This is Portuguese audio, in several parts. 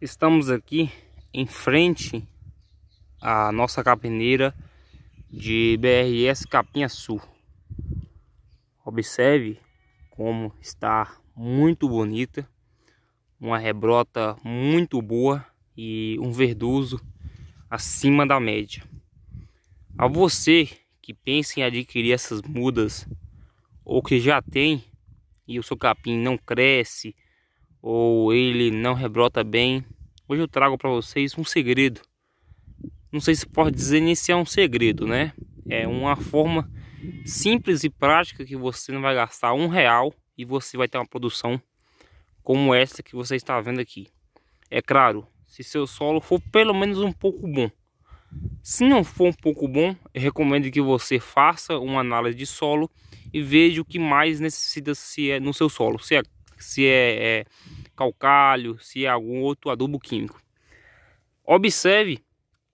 Estamos aqui em frente à nossa capineira de BRS Capinha Sul. Observe como está muito bonita, uma rebrota muito boa e um verdoso acima da média. A você que pensa em adquirir essas mudas ou que já tem e o seu capim não cresce, ou ele não rebrota bem. Hoje eu trago para vocês um segredo. Não sei se pode dizer nem se é um segredo, né? É uma forma simples e prática que você não vai gastar um real e você vai ter uma produção como essa que você está vendo aqui. É claro, se seu solo for pelo menos um pouco bom. Se não for um pouco bom, recomendo que você faça uma análise de solo e veja o que mais necessita se é no seu solo. Se é, se é, é calcário, se é algum outro adubo químico. Observe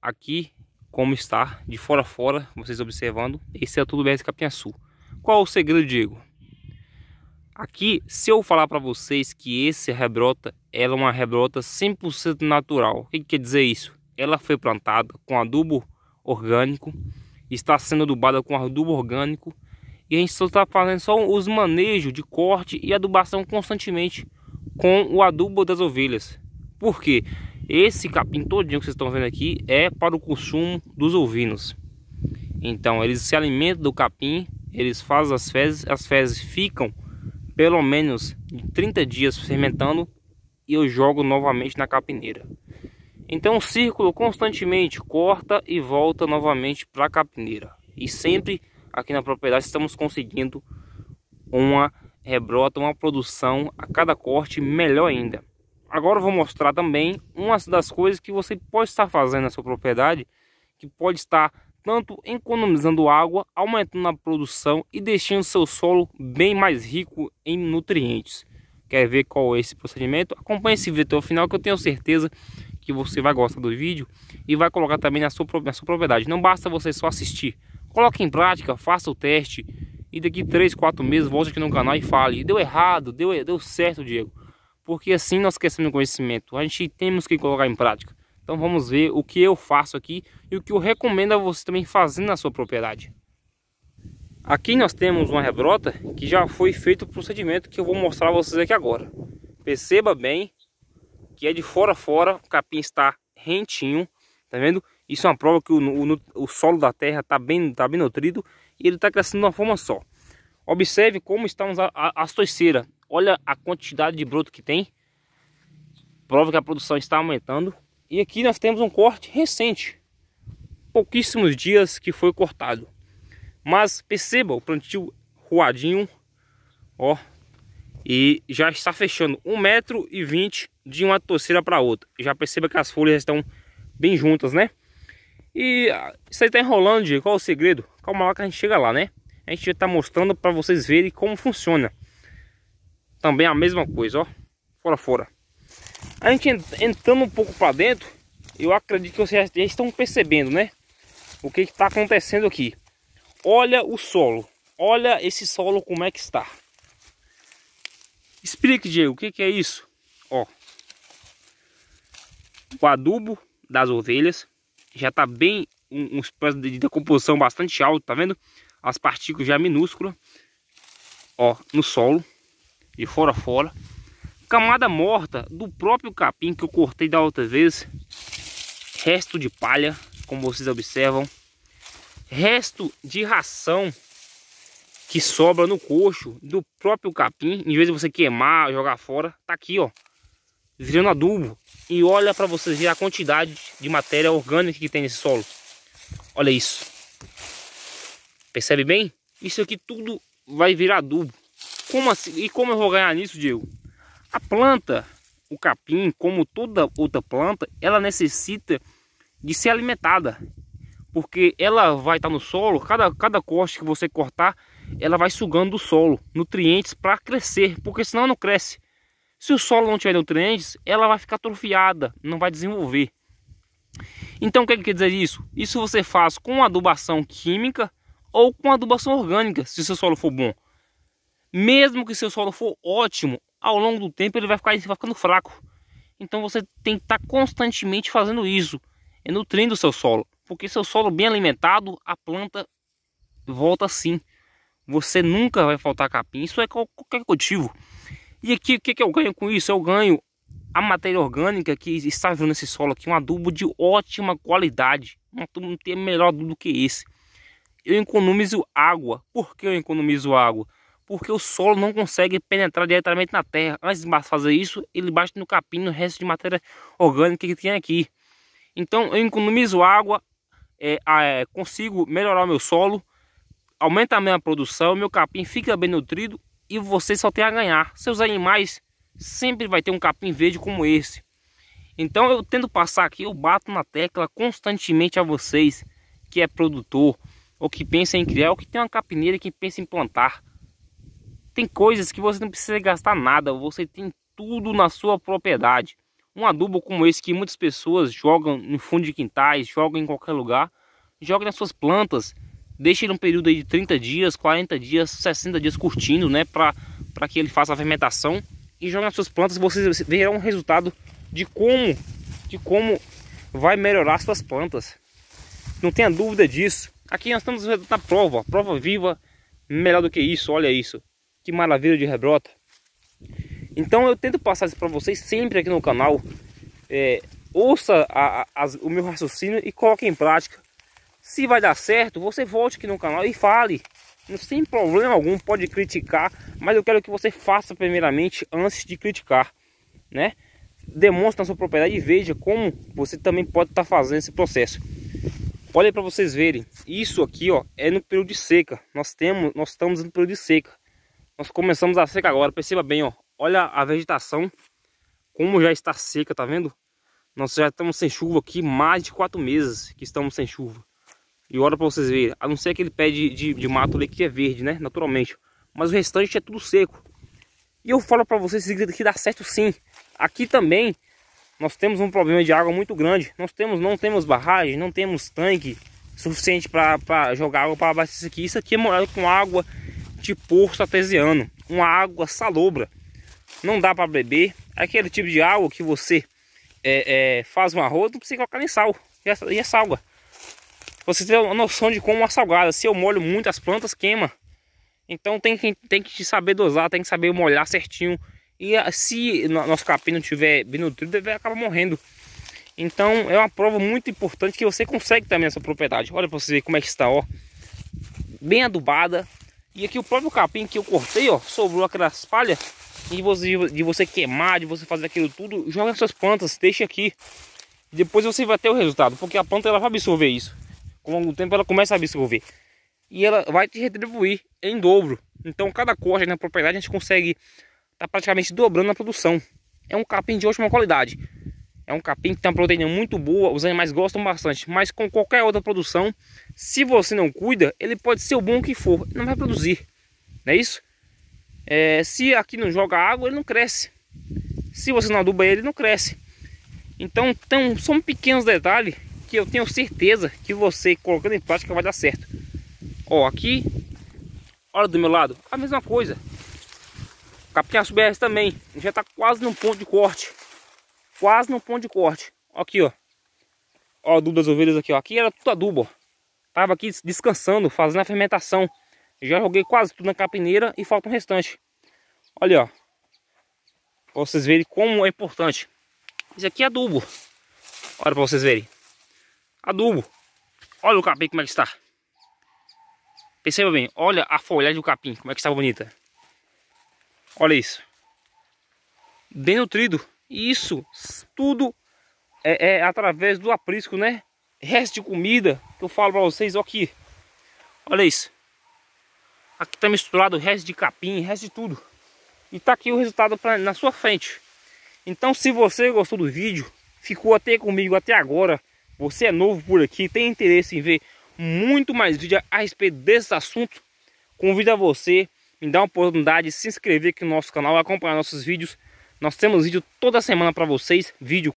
aqui como está de fora a fora, vocês observando, esse é tudo BS Capinhaçu. Qual o segredo, Diego? Aqui, se eu falar para vocês que esse rebrota, ela é uma rebrota 100% natural. O que, que quer dizer isso? Ela foi plantada com adubo orgânico, está sendo adubada com adubo orgânico e a gente só está fazendo só os manejos de corte e adubação constantemente com o adubo das ovelhas. Por quê? Esse capim todinho que vocês estão vendo aqui é para o consumo dos ovinos. Então, eles se alimentam do capim, eles fazem as fezes, as fezes ficam pelo menos 30 dias fermentando e eu jogo novamente na capineira. Então, o círculo constantemente corta e volta novamente para a capineira. E sempre aqui na propriedade estamos conseguindo uma rebrota uma produção a cada corte melhor ainda. Agora eu vou mostrar também uma das coisas que você pode estar fazendo na sua propriedade, que pode estar tanto economizando água, aumentando a produção e deixando seu solo bem mais rico em nutrientes. Quer ver qual é esse procedimento? Acompanhe esse vídeo até o final que eu tenho certeza que você vai gostar do vídeo e vai colocar também na sua, na sua propriedade. Não basta você só assistir. Coloque em prática, faça o teste e daqui 3, 4 meses volte aqui no canal e fale, deu errado, deu, deu certo, Diego. Porque assim nós crescemos o conhecimento, a gente temos que colocar em prática. Então vamos ver o que eu faço aqui e o que eu recomendo a você também fazer na sua propriedade. Aqui nós temos uma rebrota que já foi feito o procedimento que eu vou mostrar a vocês aqui agora. Perceba bem que é de fora a fora, o capim está rentinho, tá vendo? Isso é uma prova que o, o, o solo da terra está bem, tá bem nutrido e ele está crescendo de uma forma só. Observe como estão as toiceiras. Olha a quantidade de broto que tem. Prova que a produção está aumentando. E aqui nós temos um corte recente. Pouquíssimos dias que foi cortado. Mas perceba o plantio ruadinho. Ó. E já está fechando 1,20m de uma torceira para outra. Já perceba que as folhas estão bem juntas, né? E isso ah, aí tá enrolando, de qual é o segredo? Calma lá que a gente chega lá, né? A gente já tá mostrando para vocês verem como funciona. Também a mesma coisa, ó. Fora, fora. A gente entrando um pouco para dentro, eu acredito que vocês já estão percebendo, né? O que que tá acontecendo aqui. Olha o solo. Olha esse solo como é que está. Explique, Diego, o que, que é isso? Ó. O adubo das ovelhas já está bem um, uns de decomposição bastante alto, tá vendo? As partículas já minúsculas, ó, no solo, de fora a fora. Camada morta do próprio capim que eu cortei da outra vez. Resto de palha, como vocês observam. Resto de ração que sobra no coxo do próprio capim. Em vez de você queimar, jogar fora, tá aqui, ó. Virando adubo. E olha para vocês ver a quantidade de matéria orgânica que tem nesse solo. Olha isso. Percebe bem? Isso aqui tudo vai virar adubo. Como assim? E como eu vou ganhar nisso, Diego? A planta, o capim, como toda outra planta, ela necessita de ser alimentada. Porque ela vai estar no solo, cada, cada corte que você cortar, ela vai sugando do solo nutrientes para crescer, porque senão não cresce. Se o solo não tiver nutrientes, ela vai ficar atrofiada, não vai desenvolver. Então o que, é que quer dizer isso? Isso você faz com adubação química ou com adubação orgânica, se seu solo for bom. Mesmo que seu solo for ótimo, ao longo do tempo ele vai, ficar, vai ficando fraco. Então você tem que estar tá constantemente fazendo isso, é nutrindo o seu solo. Porque seu solo bem alimentado, a planta volta sim. Você nunca vai faltar capim, isso é qualquer cultivo. E aqui o que, que eu ganho com isso? Eu ganho a matéria orgânica que está vindo nesse solo aqui, é um adubo de ótima qualidade. Não tem melhor adubo do que esse. Eu economizo água. Por que eu economizo água? Porque o solo não consegue penetrar diretamente na terra. Antes de fazer isso, ele bate no capim, no resto de matéria orgânica que tem aqui. Então eu economizo água, é, é, consigo melhorar o meu solo, aumenta a minha produção, meu capim fica bem nutrido e você só tem a ganhar. Seus animais sempre vai ter um capim verde como esse. Então eu tento passar aqui, eu bato na tecla constantemente a vocês que é produtor, ou que pensa em criar, ou que tem uma capineira que pensa em plantar. Tem coisas que você não precisa gastar nada, você tem tudo na sua propriedade. Um adubo como esse que muitas pessoas jogam no fundo de quintais, jogam em qualquer lugar, joga nas suas plantas, deixa ele um período aí de 30 dias, 40 dias, 60 dias curtindo, né, para que ele faça a fermentação e joga nas suas plantas, vocês verão um resultado de como, de como vai melhorar suas plantas. Não tenha dúvida disso. Aqui nós estamos na prova, prova viva, melhor do que isso, olha isso. Que maravilha de rebrota. Então eu tento passar isso para vocês sempre aqui no canal. É, ouça a, a, as, o meu raciocínio e coloque em prática. Se vai dar certo, você volte aqui no canal e fale sem problema algum, pode criticar, mas eu quero que você faça primeiramente antes de criticar, né? Demonstre na sua propriedade e veja como você também pode estar tá fazendo esse processo. Olha para vocês verem, isso aqui ó, é no período de seca. Nós temos, nós estamos no período de seca. Nós começamos a seca agora, perceba bem, ó. Olha a vegetação como já está seca, tá vendo? Nós já estamos sem chuva aqui mais de quatro meses que estamos sem chuva. E olha para vocês verem, a não ser aquele pé de, de, de, mato ali que é verde, né? Naturalmente. Mas o restante é tudo seco. E eu falo para vocês que dá certo sim. Aqui também nós temos um problema de água muito grande. Nós temos, não temos barragem, não temos tanque suficiente para jogar água para abastecer aqui. Isso aqui é morado com água de poço artesiano, uma água salobra. Não dá para beber. Aquele tipo de água que você é, é, faz um arroz, não precisa colocar nem sal. E essa, e É você tem uma noção de como uma salgada, se eu molho muito as plantas, queima. Então tem que, tem que saber dosar, tem que saber molhar certinho. E ah, se nosso capim não tiver bem nutrido, ele acaba morrendo. Então é uma prova muito importante que você consegue também essa propriedade. Olha para você ver como é que está, ó. Bem adubada. E aqui o próprio capim que eu cortei, ó, sobrou aquelas palhas. E você, de você queimar, de você fazer aquilo tudo, joga suas plantas, deixa aqui. Depois você vai ter o resultado, porque a planta ela vai absorver isso com o longo tempo ela começa a absorver. E ela vai te retribuir em dobro. Então cada corte na propriedade a gente consegue tá praticamente dobrando a produção. É um capim de ótima qualidade. É um capim que tem uma proteína muito boa, os animais gostam bastante. Mas com qualquer outra produção, se você não cuida, ele pode ser o bom que for, não vai produzir. Não é isso? É, se aqui não joga água, ele não cresce. Se você não aduba ele, não cresce. Então, então são pequenos detalhes que eu tenho certeza que você colocando em prática vai dar certo. Ó, aqui, olha do meu lado, a mesma coisa. Capinhaço BR também, já tá quase no ponto de corte. Quase no ponto de corte. Aqui, ó. Ó, adubo das ovelhas aqui, ó. Aqui era tudo adubo, ó. Tava aqui descansando, fazendo a fermentação. Já joguei quase tudo na capineira e falta um restante. Olha, ó. Pra vocês verem como é importante. Isso aqui é adubo. Olha pra vocês verem adubo. Olha o capim como é que está. Perceba bem, olha a folhagem do capim, como é que está bonita. Olha isso. Bem nutrido. E isso tudo é, é, através do aprisco, né? Resto de comida que eu falo para vocês, ó aqui. Olha isso. Aqui está misturado resto de capim, resto de tudo. E tá aqui o resultado pra, na sua frente. Então se você gostou do vídeo, ficou até comigo até agora você é novo por aqui, tem interesse em ver muito mais vídeo a respeito desses assuntos, convido a você me dá uma oportunidade de se inscrever aqui no nosso canal, acompanhar nossos vídeos. Nós temos vídeo toda semana para vocês, vídeo,